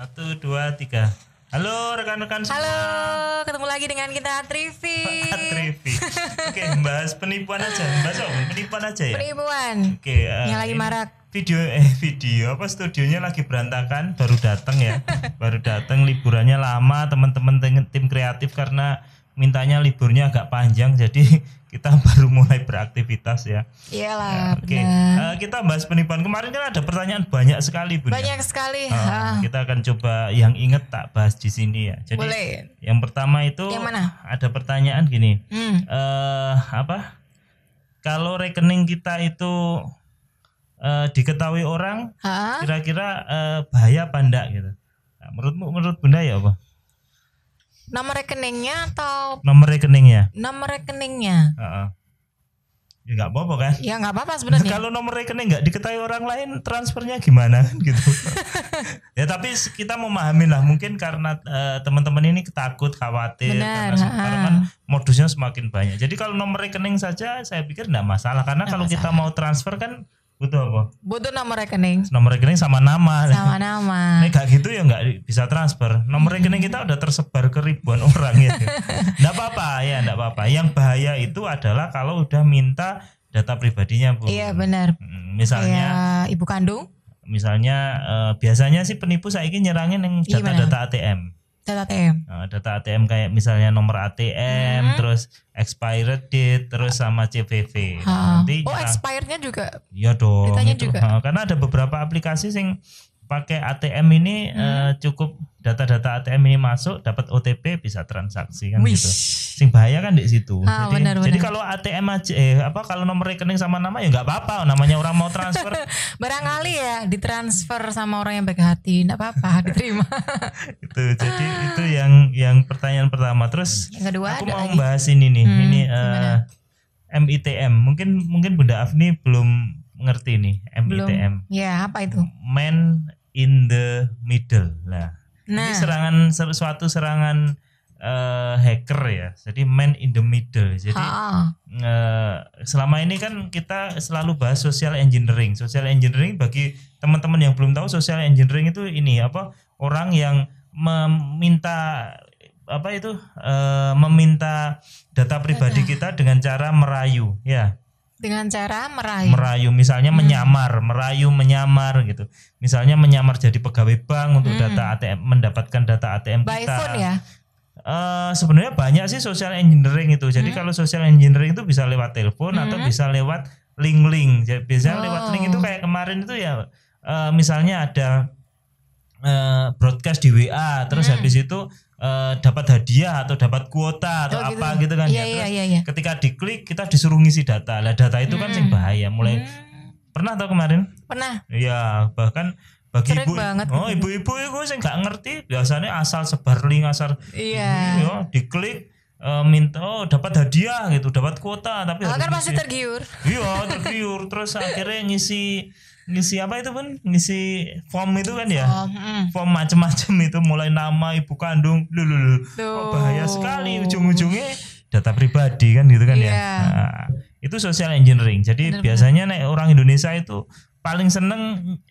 Satu, dua, tiga. Halo rekan-rekan semua. Halo, ketemu lagi dengan kita Trivi. Trivi. Oke, bahas penipuan aja. Bahas apa? Penipuan aja ya. Penipuan. Oke. Uh, Yang lagi marak. Video eh video apa studionya lagi berantakan baru datang ya. baru datang liburannya lama teman-teman tim kreatif karena mintanya liburnya agak panjang jadi kita baru mulai beraktivitas ya. Iyalah, ya, Oke. Okay. Uh, eh, kita bahas penipuan. Kemarin kan ada pertanyaan banyak sekali, bu. Ya. Banyak sekali. Uh, Kita akan coba yang inget tak bahas di sini ya. Jadi Boleh. yang pertama itu yang mana? ada pertanyaan gini. Hmm. Uh, apa? Kalau rekening kita itu uh, diketahui orang, kira-kira uh, bahaya apa enggak gitu. Nah, menurutmu menurut Bunda ya apa? Nomor rekeningnya atau Nomor rekeningnya. Nomor rekeningnya. Uh -uh. Ya nggak apa-apa kan? Ya nggak apa-apa sebenarnya. Kalau nomor rekening nggak diketahui orang lain, transfernya gimana gitu? ya tapi kita memahami lah. Mungkin karena uh, teman-teman ini ketakut khawatir, Benar, karena, karena kan modusnya semakin banyak. Jadi kalau nomor rekening saja, saya pikir nggak masalah. Karena gak kalau masalah. kita mau transfer kan Butuh apa? Butuh nomor rekening. Nomor rekening sama nama. Sama nama. Nih gak gitu ya nggak bisa transfer. Nomor hmm. rekening kita udah tersebar ke ribuan orang ya. Enggak apa-apa ya, enggak apa-apa. Yang bahaya itu adalah kalau udah minta data pribadinya, Bu. Iya, benar. Hmm, misalnya ya, ibu kandung. Misalnya uh, biasanya sih penipu saya ingin nyerangin yang iya, data-data ATM data ATM nah, data ATM kayak misalnya nomor ATM hmm. terus expired date terus sama CVV ha. nanti oh expirednya juga Iya dong itu, juga. karena ada beberapa aplikasi sing pakai ATM ini hmm. uh, cukup data-data ATM ini masuk dapat OTP bisa transaksi kan gitu. Wish. gitu. Sing bahaya kan di situ. Ah, jadi benar, benar. kalau ATM aja eh apa kalau nomor rekening sama nama ya nggak apa-apa namanya orang mau transfer. Barangkali ya ditransfer sama orang yang baik hati enggak apa-apa diterima. itu jadi itu yang yang pertanyaan pertama. Terus hmm. yang kedua aku mau lagi. membahas ini nih. Hmm, ini uh, eh, MITM. Mungkin mungkin Bunda Afni belum ngerti nih MITM. Belum. Ya, apa itu? Men in the middle lah. Nah. Ini nah. serangan suatu serangan uh, hacker ya. Jadi man in the middle. Jadi ha. uh, eh, selama ini kan kita selalu bahas social engineering. Social engineering bagi teman-teman yang belum tahu social engineering itu ini apa orang yang meminta apa itu uh, meminta data pribadi kita dengan cara merayu ya dengan cara merayu merayu misalnya hmm. menyamar merayu menyamar gitu misalnya menyamar jadi pegawai bank untuk hmm. data ATM mendapatkan data ATM By kita phone ya Uh, sebenarnya banyak sih social engineering itu. Jadi hmm. kalau social engineering itu bisa lewat telepon hmm. atau bisa lewat link-link. Jadi biasanya oh. lewat link itu oh. kayak kemarin itu ya uh, misalnya ada Eh, broadcast di WA terus hmm. habis itu uh, dapat hadiah atau dapat kuota atau oh, gitu. apa gitu kan yeah, ya iya, iya, terus yeah, yeah. ketika diklik kita disuruh ngisi data lah data itu hmm. kan sing hmm. bahaya mulai hmm. pernah atau kemarin pernah iya bahkan bagi ibu banget. oh gitu. ibu-ibu itu sih nggak ngerti biasanya asal sebar link asal iya yo oh, diklik uh, minta oh dapat hadiah gitu dapat kuota tapi oh, kan masih tergiur iya tergiur terus akhirnya ngisi ngisi apa itu pun ngisi form itu kan ya form, mm. form macam-macam itu mulai nama ibu kandung lu lu lu oh, bahaya sekali ujung-ujungnya data pribadi kan gitu kan yeah. ya iya. nah, itu social engineering jadi Bener -bener. biasanya naik orang Indonesia itu paling seneng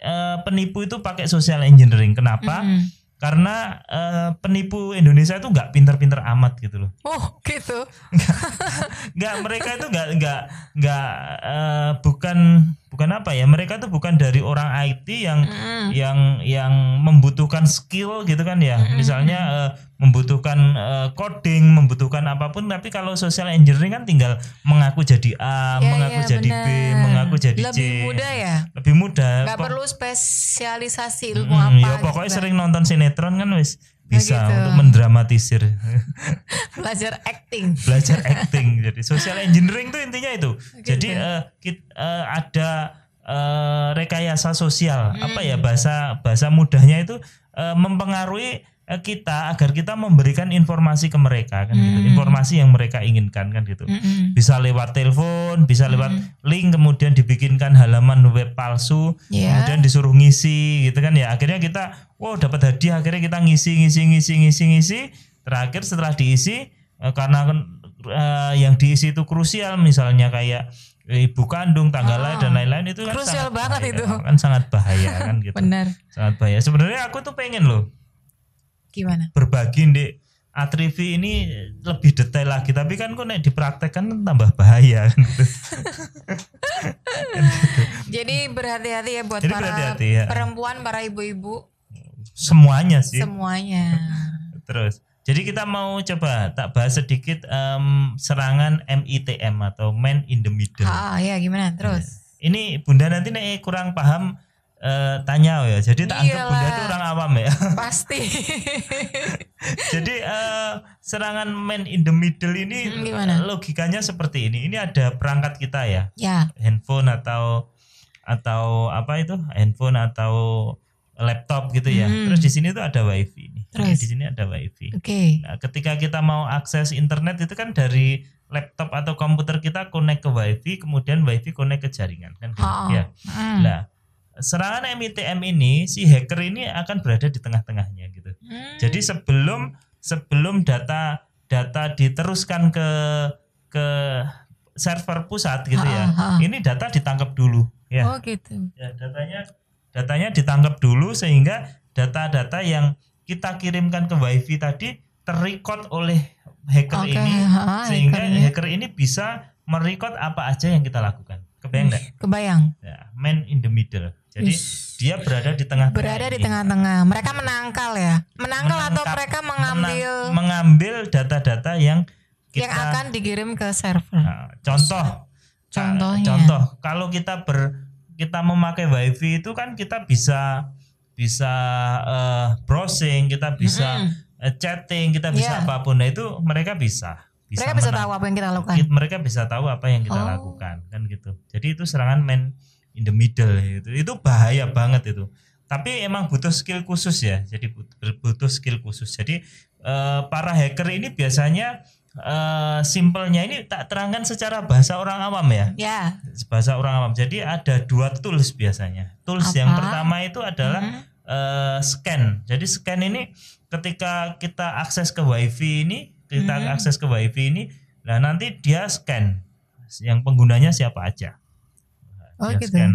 uh, penipu itu pakai social engineering kenapa mm karena uh, penipu Indonesia itu nggak pinter-pinter amat gitu loh oh gitu nggak mereka itu nggak nggak nggak uh, bukan bukan apa ya mereka tuh bukan dari orang IT yang mm. yang yang membutuhkan skill gitu kan ya mm. misalnya uh, membutuhkan uh, coding membutuhkan apapun tapi kalau social engineering kan tinggal mengaku jadi A yeah, iya, mengaku yeah, jadi bener. B mengaku jadi lebih C lebih mudah ya lebih mudah nggak perlu spesialisasi ilmu mm, apa ya gitu pokoknya gitu sering nonton sinetron kan wis bisa oh, gitu. untuk mendramatisir belajar acting belajar acting jadi social engineering tuh intinya itu gitu. jadi uh, eh, kita, uh, eh, ada uh, rekayasa sosial hmm. apa ya hmm. bahasa bahasa mudahnya itu uh, mempengaruhi Eh, kita agar kita memberikan informasi ke mereka kan mm. informasi yang mereka inginkan kan gitu -hmm. hmm. bisa lewat telepon bisa hmm. lewat link kemudian dibikinkan halaman web palsu yeah. kemudian disuruh ngisi gitu kan ya akhirnya kita wow dapat hadiah akhirnya kita ngisi ngisi ngisi ngisi ngisi terakhir setelah diisi eh, karena uh, yang diisi itu krusial misalnya kayak ibu kandung, tanggal lahir oh, dan ah, lain-lain itu kan krusial banget bahaya, itu. Kan sangat bahaya kan gitu. Benar. Sangat bahaya. Sebenarnya aku tuh pengen loh Gimana? Berbagi di Atrivi ini lebih detail lagi, tapi kan kok nek dipraktekkan kan tambah bahaya kan? Jadi berhati-hati ya buat Jadi para ya. perempuan, para ibu-ibu. Semuanya sih. Semuanya. Terus. Jadi kita mau coba tak bahas sedikit um, serangan MITM atau Man in the Middle. Ah, ya gimana? Terus. Iya. Ini Bunda nanti nih kurang paham Uh, tanya ya jadi tak anggap bunda itu orang awam ya pasti jadi uh, serangan man in the middle ini hmm, gimana? Eh, logikanya seperti ini ini ada perangkat kita ya ya handphone atau atau apa itu handphone atau laptop gitu ya hmm. terus di sini tuh ada wifi ini terus di sini ada wifi oke okay. nah, ketika kita mau akses internet itu kan dari laptop atau komputer kita connect ke wifi kemudian wifi connect ke jaringan kan oh. ya hmm. nah serangan MITM ini si hacker ini akan berada di tengah-tengahnya gitu. Hmm. Jadi sebelum sebelum data data diteruskan ke ke server pusat gitu ya, ha, ya. Ha, Ini data ditangkap dulu ya. Oh gitu. Ya, datanya datanya ditangkap dulu sehingga data-data yang kita kirimkan ke wifi tadi terrecord oleh hacker okay. ini ha, sehingga hacker ini bisa merecord apa aja yang kita lakukan. Kebayang nggak? Kebayang. Ya, man in the middle. Jadi Ish. dia berada di tengah-tengah. Berada di tengah-tengah. Mereka menangkal ya. Menangkal Menangkap, atau mereka mengambil mengambil data-data yang kita, yang akan dikirim ke server. Nah, contoh. Nah, Contohnya. Contoh, kalau kita ber kita memakai wifi itu kan kita bisa bisa uh, browsing, kita bisa mm -hmm. chatting, kita bisa yeah. apapun. Nah, itu mereka bisa bisa mereka bisa tahu apa yang kita lakukan mereka bisa tahu apa yang kita oh. lakukan kan gitu jadi itu serangan man in the middle itu itu bahaya banget itu tapi emang butuh skill khusus ya jadi butuh skill khusus jadi uh, para hacker ini biasanya uh, simpelnya ini tak terangkan secara bahasa orang awam ya. Yeah. Bahasa orang awam. Jadi ada dua tools biasanya. Tools Apa? yang pertama itu adalah hmm. uh, scan. Jadi scan ini ketika kita akses ke wifi ini kita hmm. akses ke wifi ini nah nanti dia scan yang penggunanya siapa aja nah, oh, dia gitu. scan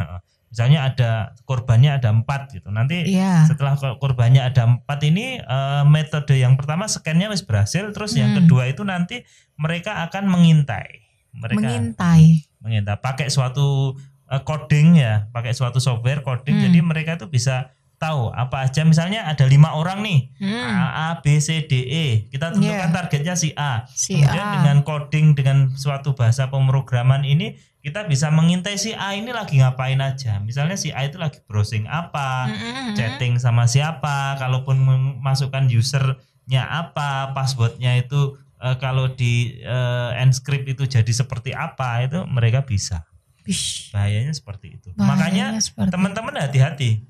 misalnya ada korbannya ada empat gitu nanti yeah. setelah korbannya ada empat ini uh, metode yang pertama scannya masih berhasil terus hmm. yang kedua itu nanti mereka akan mengintai mereka mengintai mengintai pakai suatu eh, coding ya pakai suatu software coding hmm. jadi mereka itu bisa tahu apa aja misalnya ada lima orang nih hmm. A, A B C D E kita iya. tentukan yeah. targetnya si A si kemudian A. dengan coding dengan suatu bahasa pemrograman ini kita bisa mengintai si A ini lagi ngapain aja misalnya si A itu lagi browsing apa hmm chatting sama siapa kalaupun memasukkan usernya apa passwordnya itu e, kalau di e, end script itu jadi seperti apa itu mereka bisa Bish. bahayanya seperti itu bahayanya makanya teman-teman hati-hati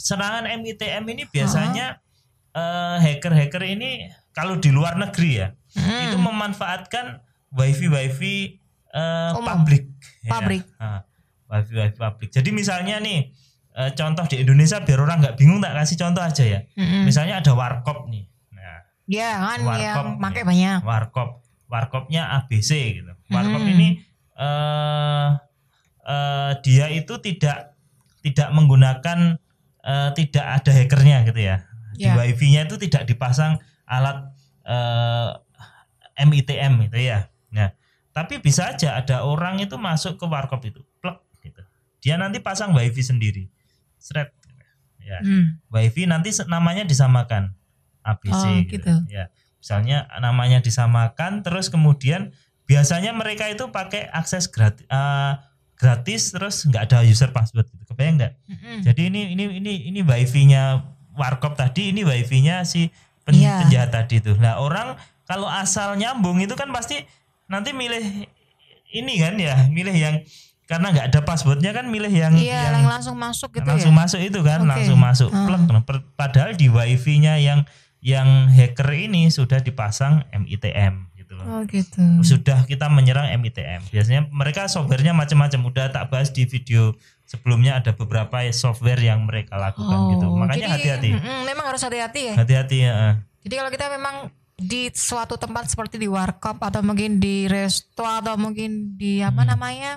serangan MITM ini biasanya eh, hacker-hacker uh, hacker uh, ini kalau di luar negeri ya hmm. itu memanfaatkan wifi wifi uh, publik publik ya. uh, wifi wifi publik jadi misalnya nih uh, contoh di Indonesia biar orang nggak bingung tak kasih contoh aja ya hmm. misalnya ada warkop nih nah, ya kan iya. warkop yang pakai banyak warkop warkopnya ABC gitu warkop hmm. ini uh, uh, dia itu tidak tidak menggunakan uh, tidak ada hackernya gitu ya. Yeah. Di ya. wifi-nya itu tidak dipasang alat uh, eh, MITM gitu ya. Nah, tapi bisa aja ada orang itu masuk ke warkop itu, plek gitu. Dia nanti pasang wifi sendiri. Seret ya. Hmm. Wifi nanti namanya disamakan ABC oh, gitu. gitu. Ya. Misalnya namanya disamakan terus kemudian biasanya mereka itu pakai akses gratis uh, gratis terus nggak ada user password gitu. Kebayang nggak? Mm -hmm. Jadi ini ini ini ini wifi-nya warkop tadi, ini wifi-nya si pen yeah. penjahat tadi tuh. Nah, orang kalau asal nyambung itu kan pasti nanti milih ini kan ya, milih yang karena nggak ada passwordnya kan milih yang iya, yang, yang langsung masuk gitu langsung ya? masuk itu kan okay. langsung masuk hmm. padahal di wifi-nya yang yang hacker ini sudah dipasang MITM Nah, oh gitu. Sudah kita menyerang MITM. Biasanya mereka softwarenya macam-macam. Udah tak bahas di video sebelumnya ada beberapa software yang mereka lakukan gitu. oh, gitu. Makanya hati-hati. Mm, memang harus hati-hati ya. Hati-hati ya. Ah. Jadi kalau kita memang di suatu tempat seperti di warkop atau mungkin di resto atau mungkin di apa hmm. namanya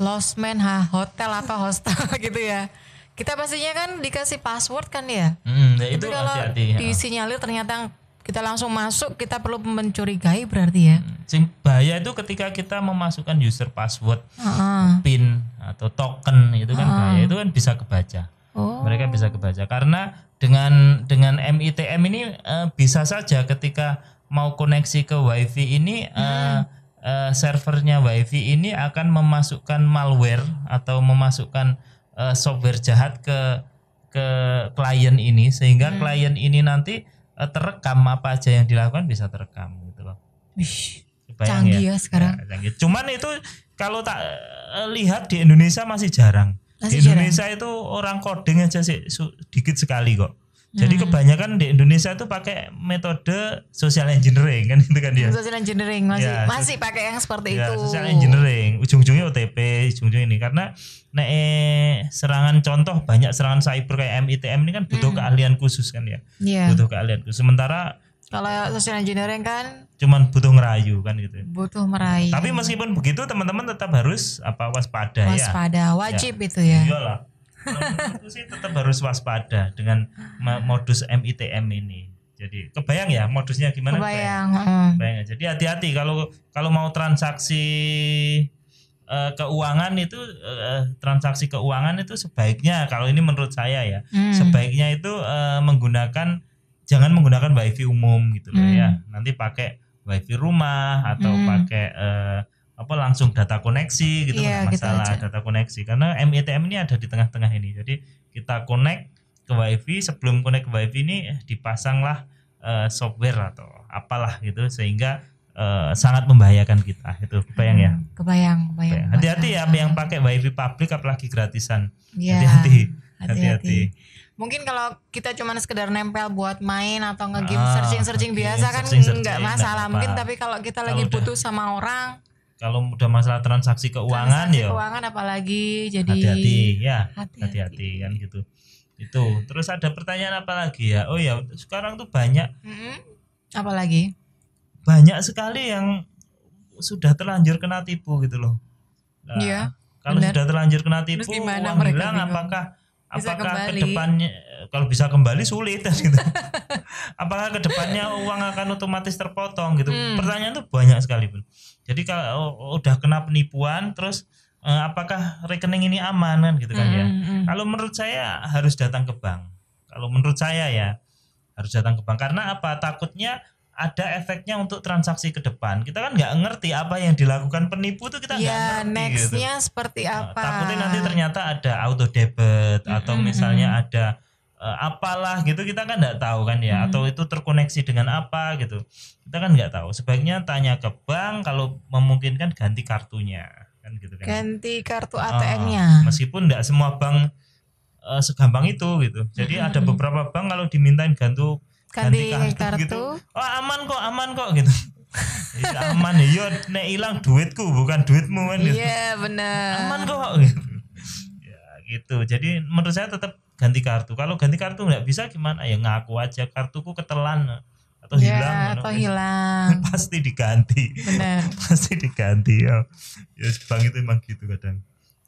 losmen ha hotel atau hostel gitu ya kita pastinya kan dikasih password kan ya hmm, ya itu kalau hati -hati, ya. disinyalir ternyata kita langsung masuk kita perlu mencurigai berarti ya hmm, sing bahaya itu ketika kita memasukkan user password uh-uh. pin atau token itu kan uh-uh. bahaya itu kan bisa kebaca oh. mereka bisa kebaca karena dengan dengan MITM ini uh, bisa saja ketika mau koneksi ke wifi ini eh, hmm. uh, servernya wifi ini akan memasukkan malware atau memasukkan uh, software jahat ke ke klien ini sehingga hmm. klien ini nanti Eh, terekam apa aja yang dilakukan bisa terekam gitu loh. Wih, canggih ya? ya, sekarang. Ya, canggih. Cuman itu kalau tak eh, lihat di Indonesia masih jarang. Masih di Indonesia jarang. itu orang coding aja sih sedikit sekali kok. Jadi hmm. kebanyakan di Indonesia itu pakai metode social engineering kan itu kan dia. Social engineering masih ya, masih pakai yang seperti ya, itu. Social engineering ujung-ujungnya OTP, ujung-ujungnya ini karena nek eh, serangan contoh banyak serangan cyber kayak MITM ini kan butuh hmm. keahlian khusus kan ya. Yeah. Butuh keahlian khusus. Sementara kalau social engineering kan cuman butuh ngerayu kan gitu. Butuh merayu. Tapi meskipun begitu teman-teman tetap harus apa waspada, waspada ya. Waspada, wajib ya. itu ya. Iyalah itu sih tetap harus waspada dengan modus MITM ini. Jadi kebayang ya modusnya gimana? Kebayang. Kebayang. kebayang. Ya. Jadi hati-hati kalau kalau mau transaksi uh, keuangan itu uh, transaksi keuangan itu sebaiknya kalau ini menurut saya ya hmm. sebaiknya itu uh, menggunakan jangan menggunakan wifi umum gitu loh hmm. ya. Nanti pakai wifi rumah atau hmm. pakai uh, apa langsung data koneksi gitu yeah, kan gitu masalah gitu data koneksi karena MITM e ini ada di tengah-tengah ini jadi kita connect ke WiFi sebelum connect ke WiFi ini eh, dipasanglah uh, software atau apalah gitu sehingga uh, sangat membahayakan kita itu kebayang ya hmm, kebayang kebayang hati-hati ya yang pakai WiFi publik apalagi gratisan iya, hati-hati yeah, hati-hati mungkin kalau kita cuma sekedar nempel buat main atau nge-game searching searching-searching okay, biasa kan nggak masalah apa mungkin tapi kalau kita kalau lagi butuh sama orang kalau udah masalah transaksi keuangan transaksi ya keuangan apalagi jadi hati-hati ya hati-hati kan gitu itu terus ada pertanyaan apa lagi ya oh ya sekarang tuh banyak mm-hmm. apalagi banyak sekali yang sudah terlanjur kena tipu gitu loh nah, iya kalau sudah terlanjur kena tipu terus uang hilang apakah apakah kedepannya kalau bisa kembali sulit gitu. Apakah kedepannya uang akan otomatis terpotong gitu? Hmm. Pertanyaan itu banyak sekali pun. Jadi kalau udah kena penipuan, terus eh, apakah rekening ini aman kan gitu kan ya? hmm, ya? Kalau menurut saya harus datang ke bank. Kalau menurut saya ya harus datang ke bank karena apa? Takutnya ada efeknya untuk transaksi ke depan. Kita kan nggak ngerti apa yang dilakukan penipu itu kita iya, nggak ya, ngerti. Gitu. nextnya gitu. seperti nah, apa? takutnya nanti ternyata ada auto debit mm -hmm. atau hmm, misalnya hmm. ada Eh, apalah gitu kita kan nggak tahu kan ya hmm. atau itu terkoneksi dengan apa gitu kita kan nggak tahu sebaiknya tanya ke bank kalau memungkinkan ganti kartunya kan gitu kan ganti kartu ATM-nya ah, uh, meskipun nggak semua bank uh, segampang itu gitu jadi hmm. ada beberapa bank kalau dimintain gantu ganti, ganti kartu, gitu. kartu gitu oh aman kok aman kok gitu iya, aman ya nek hilang duitku bukan duitmu kan iya gitu. benar aman kok gitu. ya gitu jadi menurut saya tetap ganti kartu kalau ganti kartu nggak bisa gimana ya ngaku aja kartuku ketelan eh, atau ya, hilang atau no. hilang pasti diganti Bener. pasti diganti ya ya bang itu emang gitu kadang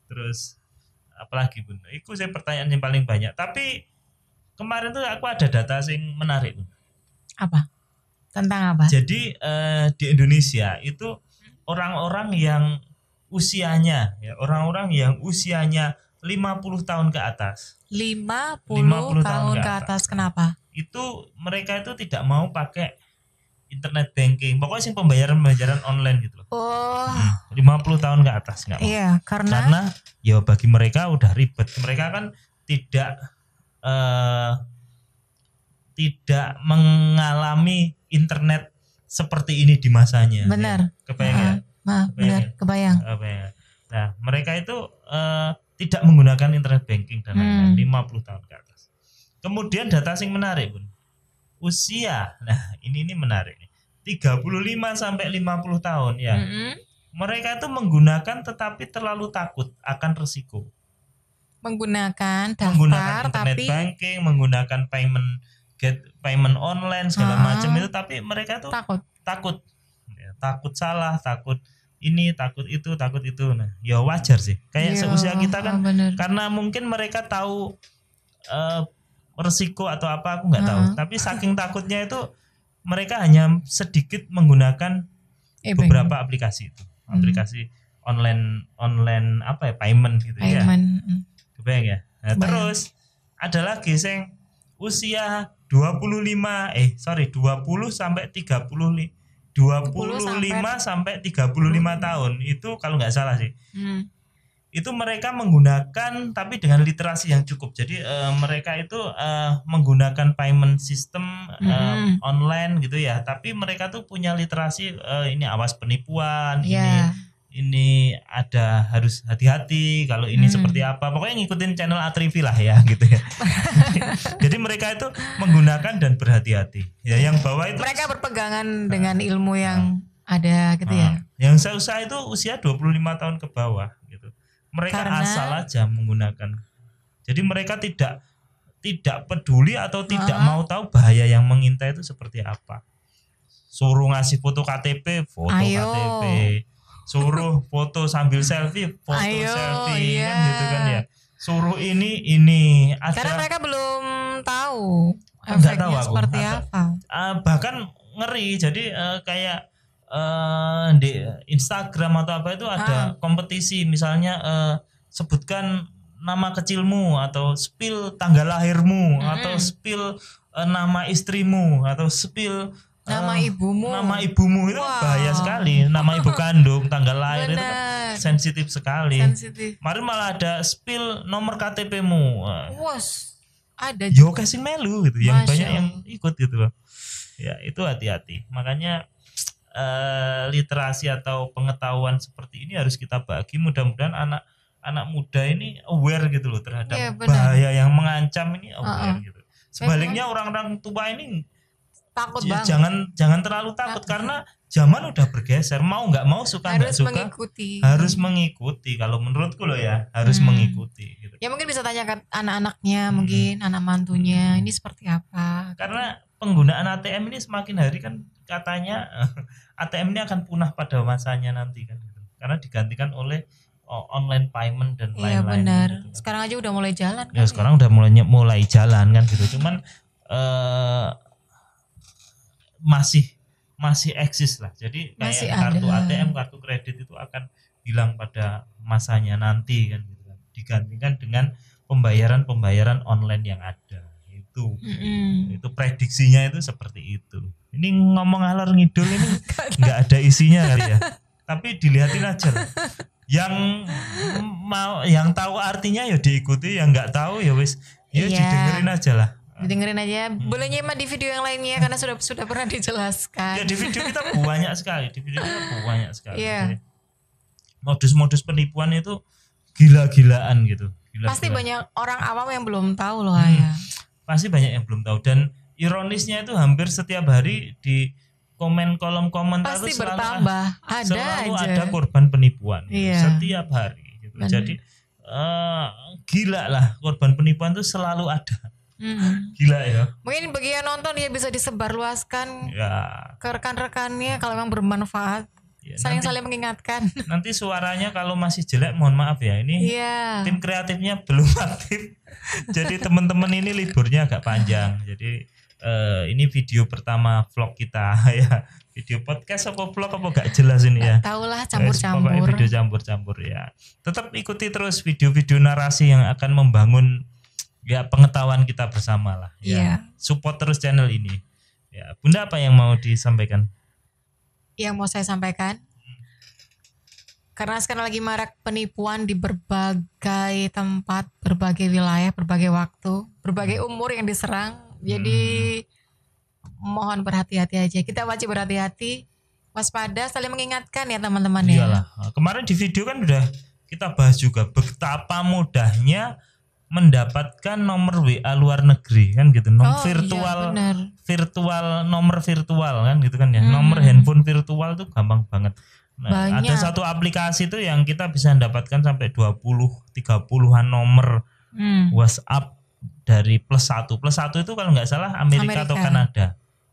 terus apalagi bun itu saya pertanyaan yang paling banyak tapi kemarin tuh aku ada data sing menarik apa tentang apa jadi eh, di Indonesia itu orang-orang yang usianya ya orang-orang yang usianya 50 tahun ke atas 50, 50 tahun, tahun ke atas. Kenapa? Itu mereka itu tidak mau pakai internet banking. Pokoknya sih pembayaran-pembayaran online gitu loh. Oh. Hmm, 50 tahun ke atas enggak mau. Iya, karena karena ya bagi mereka udah ribet. Mereka kan tidak eh tidak mengalami internet seperti ini di masanya. Benar. Iya, ya? ya. Kebayang Ma, ya? Kebayang. Benar, kebayang. Nah, mereka itu eh tidak menggunakan internet banking dan lain-lain hmm. 50 tahun ke atas. Kemudian data sing menarik pun usia. Nah, ini ini menarik nih. 35 sampai 50 tahun ya. -hmm. Mereka itu menggunakan tetapi terlalu takut akan resiko. Menggunakan daftar menggunakan internet tapi banking, menggunakan payment get payment online segala ah, macam itu tapi mereka tuh takut takut ya, takut salah, takut ini takut itu takut itu nah ya wajar sih kayak ya, seusia kita kan bener. karena mungkin mereka tahu uh, resiko atau apa aku nggak uh -huh. tahu tapi saking takutnya itu mereka hanya sedikit menggunakan e beberapa aplikasi itu hmm. aplikasi online online apa ya payment gitu ya. payment. ya kebayang ya nah, kebayang. terus ada lagi sing usia 25 eh sorry 20 sampai 35 25 sampai, sampai 35 hmm. tahun itu kalau nggak salah sih. Hmm. Itu mereka menggunakan tapi dengan literasi yang cukup. Jadi uh, mereka itu uh, menggunakan payment system uh, hmm. online gitu ya, tapi mereka tuh punya literasi uh, ini awas penipuan, yeah. ini ini ada harus hati-hati kalau ini hmm. seperti apa pokoknya ngikutin channel Atrivi lah ya gitu ya jadi mereka itu menggunakan dan berhati-hati ya yang bawah itu mereka berpegangan uh, dengan ilmu yang uh, ada gitu uh, ya nah. yang saya usaha itu usia 25 tahun ke bawah gitu mereka Karena... asal aja menggunakan jadi mereka tidak tidak peduli atau tidak uh mau tahu bahaya yang mengintai itu seperti apa suruh ngasih foto KTP foto Ayo. KTP suruh foto sambil selfie foto Ayo, selfie kan iya. kan gitu kan ya suruh ini ini ada, karena mereka belum tahu ah, efeknya tahu aku, seperti apa uh, bahkan ngeri jadi uh, kayak uh, di Instagram atau apa itu ada ah. kompetisi misalnya uh, sebutkan nama kecilmu atau spill tanggal lahirmu mm -hmm. atau spill uh, nama istrimu atau spill Nama uh, ibumu. Nama ibumu itu wow. bahaya sekali. Nama ibu kandung, tanggal lahir itu sensitif sekali. Kemarin malah ada spill nomor KTP-mu. Ada Yo kasih melu gitu yang banyak yang ikut gitu loh. Ya, itu hati-hati. Makanya uh, literasi atau pengetahuan seperti ini harus kita bagi. Mudah-mudahan anak anak muda ini aware gitu loh terhadap ya, bahaya yang mengancam ini aware uh -uh. gitu. Sebaliknya orang-orang tua ini takut banget jangan jangan terlalu takut, takut. karena zaman udah bergeser mau nggak mau suka nggak suka mengikuti. harus mengikuti kalau menurutku loh ya harus hmm. mengikuti gitu. ya mungkin bisa tanya anak-anaknya hmm. mungkin anak mantunya hmm. ini seperti apa karena penggunaan ATM ini semakin hari kan katanya ATM ini akan punah pada masanya nanti kan gitu. karena digantikan oleh oh, online payment dan iya, lain-lain. Iya benar. Gitu. Kan. Sekarang aja udah mulai jalan. Ya kan, ya? sekarang ya? udah mulai mulai jalan kan gitu. Cuman eh masih masih eksis lah. Jadi kayak masih kartu ada. ATM, kartu kredit itu akan hilang pada masanya nanti kan gitu kan. Digantikan dengan pembayaran-pembayaran online yang ada. Itu. Mm-hmm. Itu prediksinya itu seperti itu. Ini ngomong alor ngidul ini enggak ada isinya kali ya. Tapi dilihatin aja. Lah. Yang mau yang tahu artinya ya diikuti, yang enggak tahu ya wis ya yeah. didengerin aja lah Nah. Dengerin aja. Ya. Hmm. Boleh nyimak di video yang lainnya karena sudah sudah pernah dijelaskan. Ya di video kita banyak sekali, di video kita banyak sekali. Yeah. Modus-modus penipuan itu gila-gilaan gitu. Gila Pasti banyak orang awam yang belum tahu loh hmm. ya. Pasti banyak yang belum tahu dan ironisnya itu hampir setiap hari di komen kolom komentar Pasti itu selalu bertambah. Ada selalu aja. ada korban penipuan yeah. gitu, iya. setiap hari gitu. Jadi uh, gila lah korban penipuan itu selalu ada Hmm. Gila ya. Mungkin bagi yang nonton ya bisa disebarluaskan ya. ke rekan-rekannya kalau memang bermanfaat. Ya, Saling-saling mengingatkan. Nanti suaranya kalau masih jelek mohon maaf ya ini ya. tim kreatifnya belum aktif. jadi teman-teman ini liburnya agak panjang. Jadi uh, ini video pertama vlog kita ya. Video podcast apa vlog apa gak jelas ini ya. taulah campur-campur. Video campur-campur ya. Tetap ikuti terus video-video narasi yang akan membangun ya pengetahuan kita bersama lah. Ya. Yeah. Support terus channel ini. Ya, Bunda apa yang mau disampaikan? Yang mau saya sampaikan karena sekarang lagi marak penipuan di berbagai tempat, berbagai wilayah, berbagai waktu, berbagai hmm. umur yang diserang. Hmm. Jadi hmm. mohon berhati-hati aja. Kita wajib berhati-hati, waspada, saling mengingatkan ya teman-teman ya. Iyalah. Kemarin di video kan udah kita bahas juga betapa mudahnya mendapatkan nomor WA luar negeri kan gitu nomor oh, iya, virtual iya, virtual nomor virtual kan gitu kan ya hmm. nomor handphone virtual tuh gampang banget nah, ada satu aplikasi tuh yang kita bisa mendapatkan sampai 20 30-an nomor hmm. WhatsApp dari plus satu plus satu itu kalau nggak salah Amerika, Amerika atau Kanada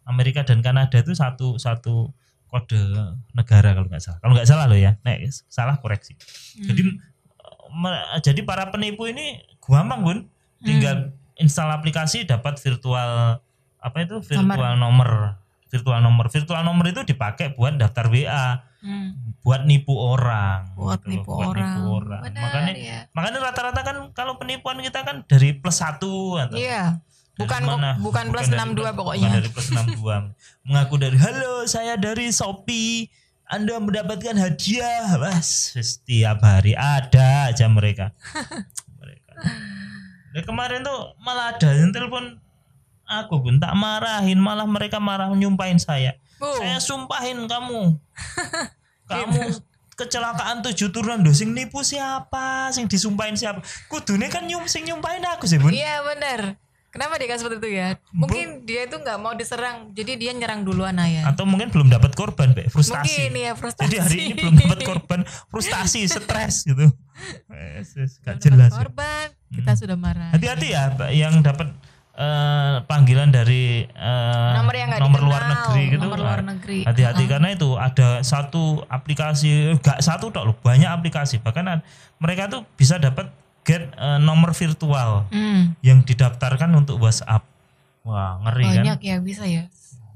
Amerika dan Kanada itu satu satu kode negara kalau nggak salah kalau nggak salah loh ya nek salah koreksi hmm. jadi jadi para penipu ini gampang bun tinggal hmm. install aplikasi dapat virtual apa itu virtual nomor. nomor virtual nomor virtual nomor itu dipakai buat daftar WA hmm. buat nipu orang buat, gitu nipu, buat orang. nipu orang Benar, makanya ya. makanya rata-rata kan kalau penipuan kita kan dari plus satu atau iya. bukan mana? bukan plus enam dua pokoknya bukan dari plus enam dua mengaku dari halo saya dari Shopee anda mendapatkan hadiah mas setiap hari ada aja mereka ya, kemarin tuh malah ada yang telepon aku pun tak marahin malah mereka marah nyumpahin saya oh. saya sumpahin kamu kamu kecelakaan tujuh turunan dosing sing nipu siapa sing disumpahin siapa kudune kan nyum sing nyumpahin aku sih bun iya bener Kenapa dia seperti itu ya? Mungkin dia itu nggak mau diserang, jadi dia nyerang duluan aja. Atau mungkin belum dapat korban, Be. frustasi. Mungkin ya frustasi. Jadi hari ini belum dapat korban, frustasi, stres gitu. gak jelas. Ya. Korban, ya. kita hmm. sudah marah. Hati-hati ya, Mbak, yang dapat Uh, panggilan dari uh, nomor yang gak nomor dikenal, luar negeri gitu nomor luar nah, negeri hati-hati uh. karena itu ada satu aplikasi eh, gak satu dok loh banyak aplikasi bahkan mereka tuh bisa dapat get uh, eh, nomor virtual mm. yang didaftarkan untuk WhatsApp. Wah, ngeri banyak kan? Banyak ya bisa ya.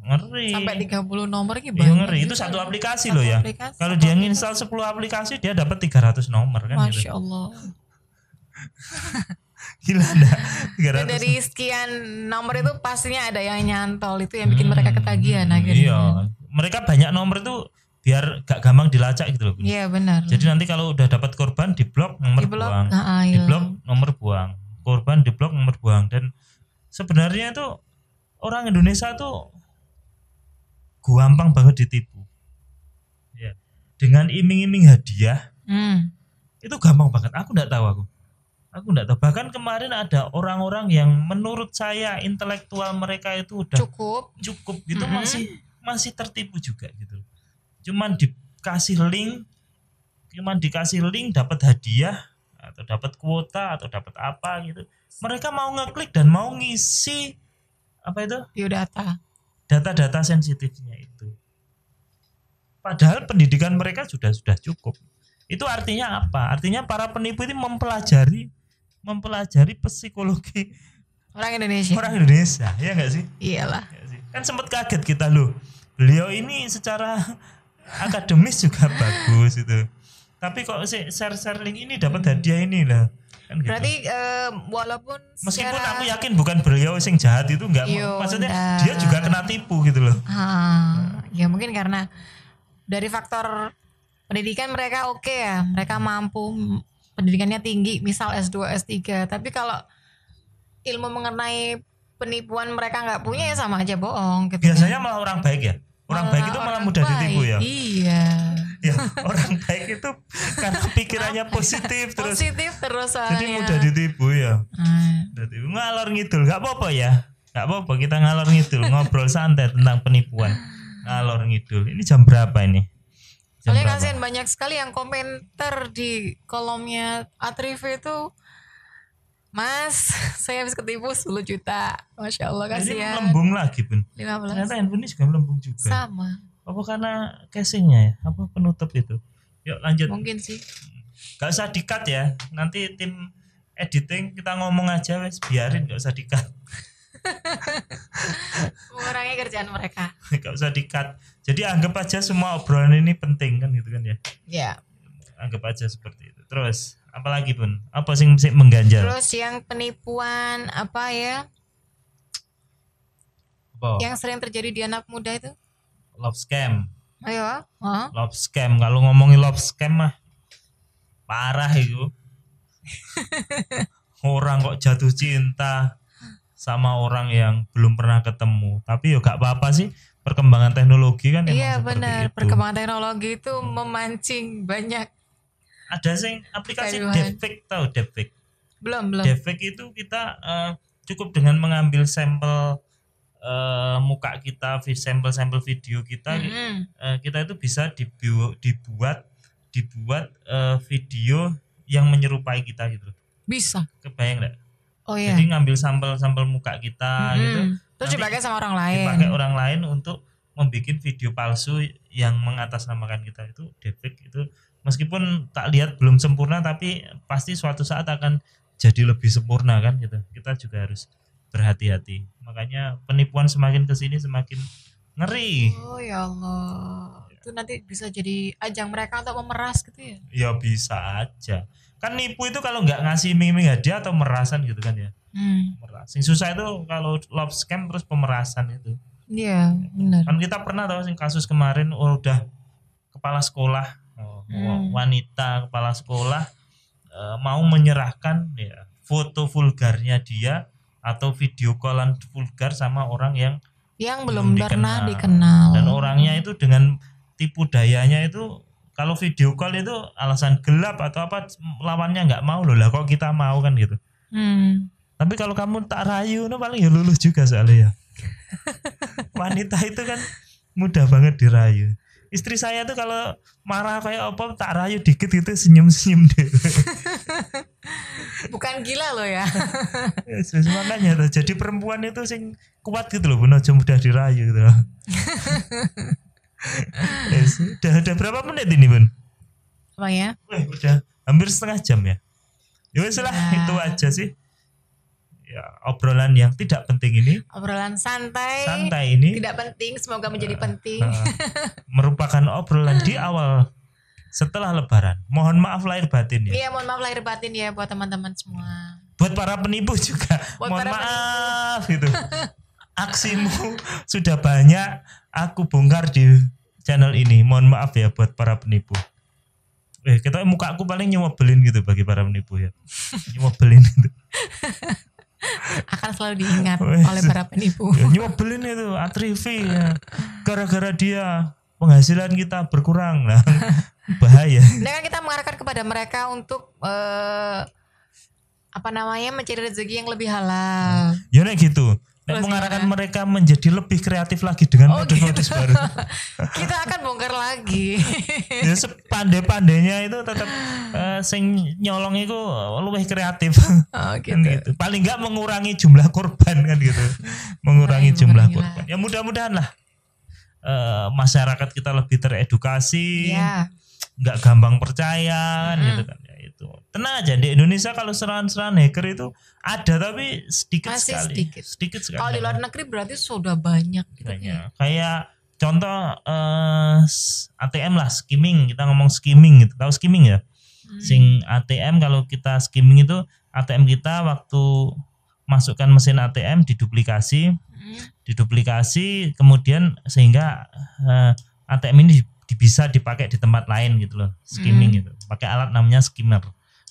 Ngeri. Sampai 30 nomor gitu banyak. Ya, ngeri. Itu satu aplikasi loh ya. Aplikasi, Kalau dia nginstal 10 aplikasi dia dapat 300 nomor kan gitu. Masya gitu. Allah. Gila enggak? 300. Dari sekian nomor itu pastinya ada yang nyantol itu yang bikin hmm, mereka ketagihan akhirnya. Iya. Mereka banyak nomor itu biar gak gampang dilacak gitu loh. Iya benar. Jadi nanti kalau udah dapat korban di blok nomor di blok, buang, nah, di iya. blok nomor buang, korban di blok nomor buang dan sebenarnya itu orang Indonesia tuh gampang banget ditipu. Ya. Dengan iming-iming hadiah hmm. itu gampang banget. Aku nggak tahu aku. Aku nggak tahu. Bahkan kemarin ada orang-orang yang menurut saya intelektual mereka itu udah cukup cukup gitu -hmm. masih masih tertipu juga gitu cuman dikasih link cuman dikasih link dapat hadiah atau dapat kuota atau dapat apa gitu mereka mau ngeklik dan mau ngisi apa itu biodata data-data sensitifnya itu padahal pendidikan mereka sudah sudah cukup itu artinya apa artinya para penipu ini mempelajari mempelajari psikologi orang Indonesia orang Indonesia ya nggak sih iyalah kan sempat kaget kita loh beliau ini secara akademis juga bagus itu tapi kok share-share link ini dapat hadiah ini lah kan gitu. berarti uh, walaupun meskipun secara... aku yakin bukan beliau sing jahat itu enggak Yo, maksudnya dia juga kena tipu gitu loh ha, nah. ya mungkin karena dari faktor pendidikan mereka oke okay ya mereka mampu pendidikannya tinggi misal S2 S3 tapi kalau ilmu mengenai penipuan mereka nggak punya ya sama aja bohong gitu biasanya kan. malah orang baik ya orang baik itu malah mudah baik, ditipu ya iya ya orang baik itu karena pikirannya positif terus positif terus soalnya. jadi mudah ditipu ya hmm. ngalor ngidul nggak apa-apa ya nggak apa-apa kita ngalor ngidul ngobrol santai tentang penipuan ngalor ngidul ini jam berapa ini jam soalnya berapa? kasihan banyak sekali yang komentar di kolomnya Atrive itu Mas, saya habis ketipu 10 juta. Masya Allah, kasih ya. melembung lagi, Bun. 15. Ternyata handphone ini juga melembung juga. Sama. Apa karena casingnya ya? Apa penutup itu? Yuk lanjut. Mungkin sih. Gak usah dikat ya. Nanti tim editing kita ngomong aja wes biarin gak usah dikat. Mengurangi kerjaan mereka. gak usah dikat. Jadi anggap aja semua obrolan ini penting kan gitu kan ya. Iya. Yeah. Anggap aja seperti itu. Terus apalagi pun apa sih sing mengganjal terus yang penipuan apa ya apa? yang sering terjadi di anak muda itu love scam ayo huh? love scam kalau ngomongin love scam mah parah itu orang kok jatuh cinta sama orang yang belum pernah ketemu tapi yuk ya gak apa-apa sih perkembangan teknologi kan iya benar perkembangan teknologi itu memancing banyak ada sih aplikasi defek tau defek. belum belum Defek itu kita uh, cukup dengan mengambil sampel uh, muka kita sampel-sampel video kita mm -hmm. uh, kita itu bisa dibu dibuat dibuat uh, video yang menyerupai kita gitu bisa kebayang nggak oh iya jadi ngambil sampel-sampel muka kita mm -hmm. gitu terus dipakai sama orang lain dipakai orang lain untuk membuat video palsu yang mengatasnamakan kita itu defek itu meskipun tak lihat belum sempurna tapi pasti suatu saat akan jadi lebih sempurna kan gitu kita juga harus berhati-hati makanya penipuan semakin kesini semakin ngeri oh ya Allah itu nanti bisa jadi ajang mereka untuk memeras gitu ya ya bisa aja kan nipu itu kalau nggak ngasih mimi hadiah atau merasan gitu kan ya hmm. meras yang susah itu kalau love scam terus pemerasan itu iya benar kan kita pernah tahu sih kasus kemarin udah kepala sekolah hmm. wanita kepala sekolah e, mau menyerahkan ya foto vulgarnya dia atau video callan vulgar sama orang yang yang belum, belum pernah dikenal. dikenal dan orangnya itu dengan tipu dayanya itu kalau video call itu alasan gelap atau apa lawannya nggak mau loh lah kok kita mau kan gitu hmm. tapi kalau kamu tak rayu no paling ya lulus juga soalnya ya wanita itu kan mudah banget dirayu istri saya tuh kalau marah kayak apa tak rayu dikit gitu senyum-senyum deh. Bukan gila lo ya. yes, ya, makanya jadi perempuan itu sing kuat gitu loh, bener, aja mudah dirayu gitu loh. yes. Ya, udah, udah berapa menit ini, Bun? Apa ya? udah hampir setengah jam ya. Ya lah, iya. itu aja sih ya, obrolan yang tidak penting ini obrolan santai santai ini tidak penting semoga menjadi uh, penting uh, merupakan obrolan di awal setelah lebaran mohon maaf lahir batin ya iya mohon maaf lahir batin ya buat teman-teman semua buat para penipu juga buat mohon maaf penipu. gitu aksimu sudah banyak aku bongkar di channel ini mohon maaf ya buat para penipu eh kita muka aku paling belin gitu bagi para penipu ya nyoba belin itu akan selalu diingat oleh para penipu. Ya, nyobelin itu atrivi ya. gara-gara dia penghasilan kita berkurang lah bahaya. Nah kan kita mengarahkan kepada mereka untuk uh, apa namanya mencari rezeki yang lebih halal. Ya nek gitu dan mengarahkan gimana? mereka menjadi lebih kreatif lagi dengan oh, modus-modus gitu. baru. Kita akan bongkar lagi. ya sepandai-pandainya itu tetap uh, eh, sing nyolong itu lebih kreatif. Oh, kan gitu. kan gitu. Paling nggak mengurangi jumlah korban kan gitu. Mengurangi Ay, jumlah korban. Ya mudah-mudahan lah uh, masyarakat kita lebih teredukasi. Yeah. nggak gampang percaya kan gitu kan gitu. Tenang aja di Indonesia kalau serangan-serangan hacker itu ada tapi sedikit Masih sekali. Sedikit. sedikit sekali. Kalau di luar negeri berarti sudah banyak. Gitu Ya. Kayak contoh uh, eh, ATM lah skimming kita ngomong skimming gitu. Tahu skimming ya? Hmm. Sing ATM kalau kita skimming itu ATM kita waktu masukkan mesin ATM diduplikasi, hmm. diduplikasi kemudian sehingga uh, eh, ATM ini bisa dipakai di tempat lain gitu loh skimming hmm. gitu pakai alat namanya skimmer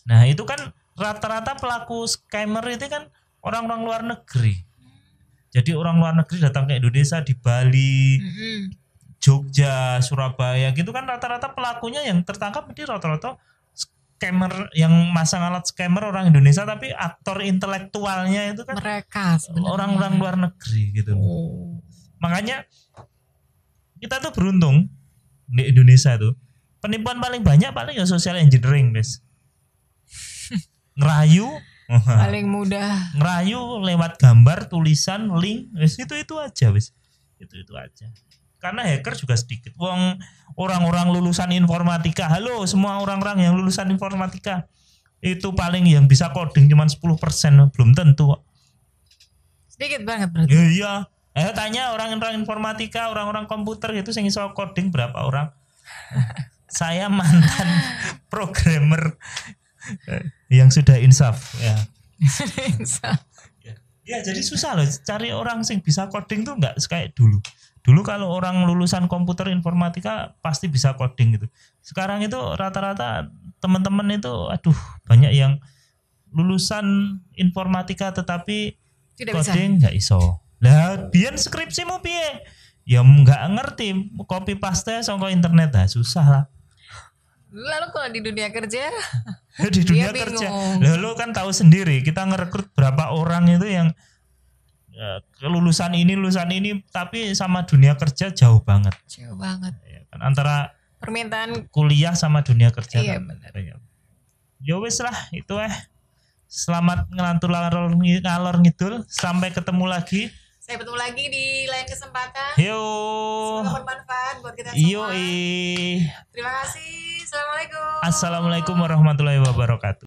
nah itu kan rata-rata pelaku skimmer itu kan orang-orang luar negeri jadi orang luar negeri datang ke Indonesia di Bali hmm. Jogja Surabaya gitu kan rata-rata pelakunya yang tertangkap itu rata-rata scammer yang masang alat scammer orang Indonesia tapi aktor intelektualnya itu kan mereka orang-orang luar negeri gitu oh. makanya kita tuh beruntung di Indonesia tuh penipuan paling banyak paling ya social engineering guys ngerayu paling mudah ngerayu lewat gambar tulisan link wes itu itu aja wes itu itu aja karena hacker juga sedikit wong orang-orang lulusan informatika halo semua orang-orang yang lulusan informatika itu paling yang bisa coding cuma 10% belum tentu sedikit banget berarti iya, iya Ayo tanya orang-orang informatika, orang-orang komputer gitu sing iso coding berapa orang? Saya mantan programmer yang sudah insaf ya. insaf. Ya jadi susah loh cari orang sing bisa coding tuh nggak kayak dulu. Dulu kalau orang lulusan komputer informatika pasti bisa coding gitu. Sekarang itu rata-rata teman-teman itu aduh banyak yang lulusan informatika tetapi Tidak coding nggak iso lah biar skripsi mau piye? Ya nggak ngerti copy paste soal internet dah susah lah. Lalu kalau di dunia kerja? di dunia kerja. Lalu kan tahu sendiri kita ngerekrut berapa orang itu yang ya, kelulusan ini lulusan ini tapi sama dunia kerja jauh banget. Jauh banget. Ya, kan antara permintaan kuliah sama dunia kerja. Iya kan. benar. Iya. Ya wis lah itu eh. Selamat ngelantur ngalor ngidul sampai ketemu lagi saya bertemu lagi di lain kesempatan. Yo. Semoga bermanfaat buat kita semua. Yo. Terima kasih. Assalamualaikum. Assalamualaikum warahmatullahi wabarakatuh.